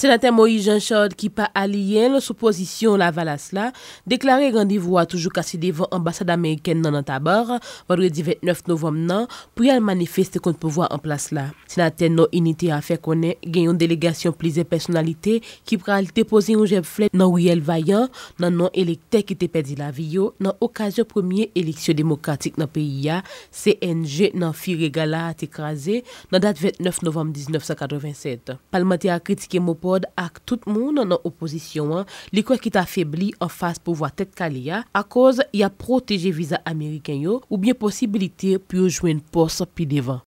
Senaten Moïse Jean Chaud ki pa aliyen lò sou posisyon la valas non la deklare gandivoua toujou kasi devon ambasade Ameriken nan nan tabor vodre di 29 novem nan pou yal manifeste kont pou vwa an plas la. Senaten nou inite a fe konen genyon delegasyon plize personalite ki pral te pose yon jep flè nan ouyel vayan nan nou elekte ki te pedi la viyo nan okazyo premier eleksyon demokratik nan peyi ya CNG nan fi regala at ekraze nan dat 29 novem 1987. Palmatè a kritike mò pou ak tout moun nan oposisyon li kwa ki ta febli an fas pou vwa tet kalia ak koz ya proteje viza Ameriken yo ou bien posibilite pi yo jwen pos pi devan.